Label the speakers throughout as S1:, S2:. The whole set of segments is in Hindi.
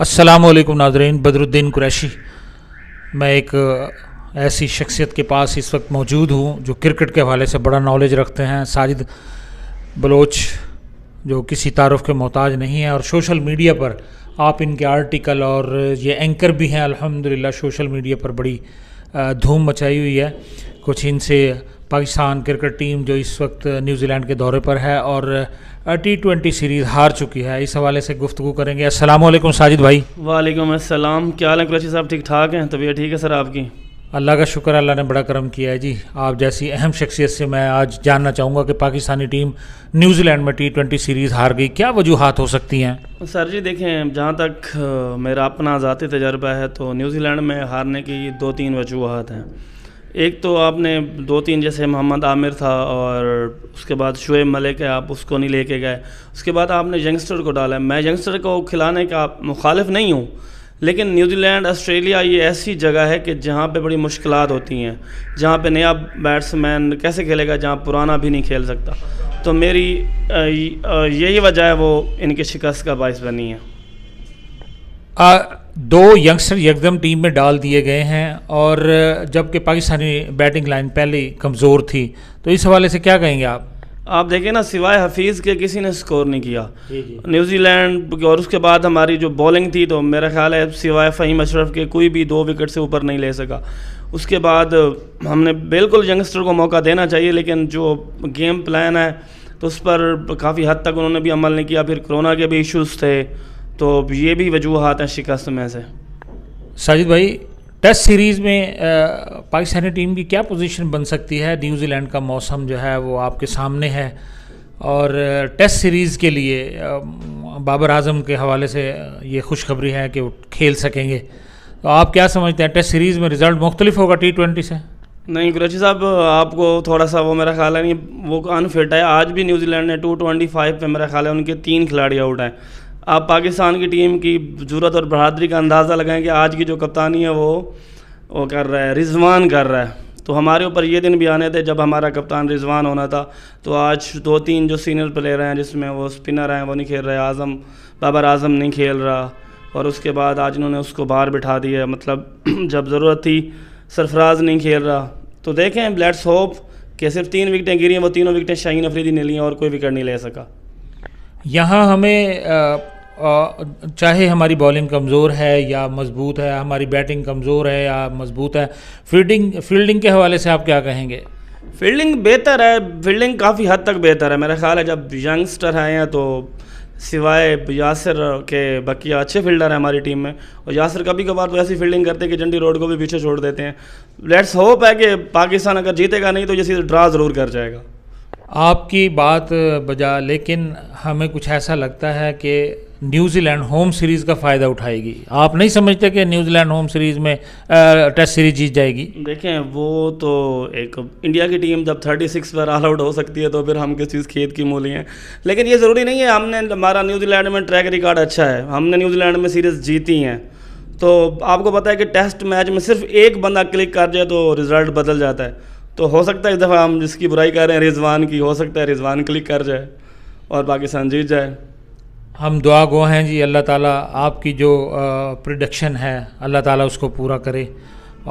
S1: असलकुम नाजरीन बदरुद्दीन कुरैशी मैं एक ऐसी शख्सियत के पास इस वक्त मौजूद हूँ जो क्रिकेट के हवाले से बड़ा नॉलेज रखते हैं साजिद बलोच जो किसी तारफ़ के मोहताज नहीं है और सोशल मीडिया पर आप इनके आर्टिकल और ये एंकर भी हैं अल्हम्दुलिल्लाह सोशल मीडिया पर बड़ी धूम मचाई हुई है कुछ इनसे पाकिस्तान क्रिकेट टीम जो इस वक्त न्यूजीलैंड के दौरे पर है और टी ट्वेंटी सीरीज़ हार चुकी है इस हवाले से गुफ्तु करेंगे असलम साजिद भाई
S2: वालेकुम असलम क्या हाल है कुरैशी साहब ठीक ठाक हैं तबीयत ठीक है सर आपकी
S1: अल्लाह का शुक्र अल्लाह ने बड़ा करम किया है जी आप जैसी अहम शख्सियत से मैं आज जानना चाहूँगा कि पाकिस्तानी टीम न्यूजीलैंड में टी ट्वेंटी सीरीज़ हार गई क्या वजूहत हो सकती हैं
S2: सर जी देखें जहाँ तक मेरा अपना ज़ाती तजर्बा है तो न्यूजीलैंड में हारने की दो तीन वजूहत हैं एक तो आपने दो तीन जैसे मोहम्मद आमिर था और उसके बाद शुएब मलिक है आप उसको नहीं लेके गए उसके बाद आपने यंगस्टर को डाला मैं यंगस्टर को खिलाने का मुखालिफ नहीं हूँ लेकिन न्यूजीलैंड ऑस्ट्रेलिया ये ऐसी जगह है कि जहाँ पे बड़ी मुश्किल होती हैं जहाँ पे नया बैट्समैन कैसे खेलेगा जहाँ पुराना भी नहीं खेल सकता तो मेरी यही वजह है वो इनकी शिकस्त का बायस बनी है
S1: आ, दो यंगस्टर यकदम टीम में डाल दिए गए हैं और जबकि पाकिस्तानी बैटिंग लाइन पहले कमज़ोर थी तो इस हवाले से क्या कहेंगे आप
S2: आप देखें ना सिवाय हफीज़ के किसी ने स्कोर नहीं किया न्यूजीलैंड और उसके बाद हमारी जो बॉलिंग थी तो मेरा ख्याल है सिवाय फ़हीम अशरफ के कोई भी दो विकेट से ऊपर नहीं ले सका उसके बाद हमने बिल्कुल यंगस्टर को मौका देना चाहिए लेकिन जो गेम प्लान है तो उस पर काफ़ी हद तक उन्होंने भी अमल नहीं किया फिर कोरोना के भी इश्यूज़ थे तो
S1: ये भी वजूहत हैं शिकस्त में से साजिद भाई टेस्ट सीरीज़ में पाकिस्तानी टीम की क्या पोजीशन बन सकती है न्यूजीलैंड का मौसम जो है वो आपके सामने है और टेस्ट सीरीज़ के लिए बाबर आजम के हवाले से ये खुशखबरी है कि वो खेल सकेंगे तो आप क्या समझते हैं टेस्ट सीरीज़ में रिज़ल्ट मुख्तलिफ होगा टी ट्वेंटी से
S2: नहीं गुरुजी साहब आपको थोड़ा सा वो मेरा ख्याल है नहीं वो अनफिट है आज भी न्यूजीलैंड ने टू ट्वेंटी फाइव पर मेरा ख्याल है उनके तीन खिलाड़ी आउट हैं आप पाकिस्तान की टीम की जरूरत और बहादरी का अंदाज़ा लगाएं कि आज की जो कप्तानी है वो वो कर रहा है रिजवान कर रहा है तो हमारे ऊपर ये दिन भी आने थे जब हमारा कप्तान रिजवान होना था तो आज दो तीन जो सीनियर प्लेयर हैं जिसमें वो स्पिनर हैं वो नहीं खेल रहे आज़म बाबर आज़म नहीं खेल रहा और उसके बाद आज इन्होंने उसको बाहर बिठा दिया मतलब जब ज़रूरत थी सरफराज नहीं खेल रहा तो देखें लेट्स होप कि सिर्फ तीन विकटें गिरी हैं वो तीनों विकटें शाहीन अफरीदी ने लिया और कोई विकेट नहीं ले सका
S1: यहाँ हमें आ... चाहे हमारी बॉलिंग कमज़ोर है या मजबूत है हमारी बैटिंग कमज़ोर है या मजबूत है फील्डिंग फील्डिंग के हवाले से आप क्या कहेंगे फील्डिंग बेहतर है फील्डिंग काफ़ी हद तक
S2: बेहतर है मेरा ख्याल है जब यंगस्टर हैं तो सिवाय यासिर के बकिया अच्छे फील्डर हैं हमारी टीम में और यासिर कभी कभार तो ऐसी फील्डिंग करते हैं कि जंडी रोड को भी पीछे छोड़ देते हैं लेट्स होप है कि पाकिस्तान अगर जीतेगा नहीं तो ये सीधे ड्रा ज़रूर कर जाएगा
S1: आपकी बात बजा लेकिन हमें कुछ ऐसा लगता है कि न्यूजीलैंड होम सीरीज़ का फ़ायदा उठाएगी आप नहीं समझते कि न्यूजीलैंड होम सीरीज़ में टेस्ट सीरीज जीत जाएगी
S2: देखें वो तो
S1: एक इंडिया की टीम जब 36 पर ऑल आउट हो सकती है तो फिर हम किस
S2: चीज़ खेत की मोली हैं लेकिन ये ज़रूरी नहीं है हमने हमारा न्यूजीलैंड में ट्रैक रिकॉर्ड अच्छा है हमने न्यूजीलैंड में सीरीज़ जीती हैं तो आपको पता है कि टेस्ट मैच में सिर्फ एक बंदा क्लिक कर जाए तो रिज़ल्ट बदल जाता है तो हो सकता है इस दफ़ा हम जिसकी बुराई कर रहे हैं रिजवान की हो सकता है रिजवान क्लिक कर जाए और पाकिस्तान जीत जाए
S1: हम दुआ गो हैं जी अल्लाह ताला आपकी जो प्रोडक्शन है अल्लाह ताला उसको पूरा करे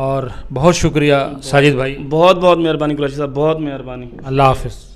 S1: और बहुत शुक्रिया साजिद भाई
S2: बहुत बहुत मेहरबानी कुलाशी साहब बहुत मेहरबानी अल्लाह
S1: हाफिज़